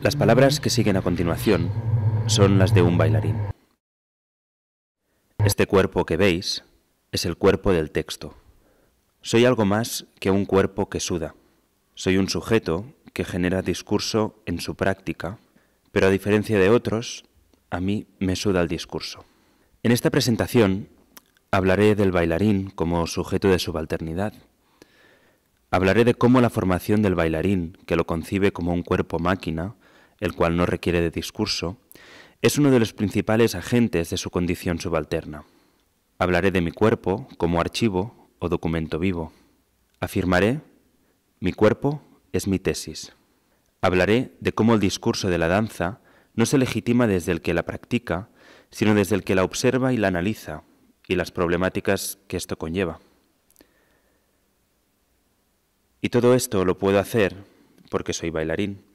Las palabras que siguen a continuación son las de un bailarín. Este cuerpo que veis es el cuerpo del texto. Soy algo más que un cuerpo que suda. Soy un sujeto que genera discurso en su práctica, pero a diferencia de otros, a mí me suda el discurso. En esta presentación hablaré del bailarín como sujeto de subalternidad. Hablaré de cómo la formación del bailarín, que lo concibe como un cuerpo máquina, el cual no requiere de discurso, es uno de los principales agentes de su condición subalterna. Hablaré de mi cuerpo como archivo o documento vivo. Afirmaré, mi cuerpo es mi tesis. Hablaré de cómo el discurso de la danza no se legitima desde el que la practica, sino desde el que la observa y la analiza, y las problemáticas que esto conlleva. Y todo esto lo puedo hacer porque soy bailarín.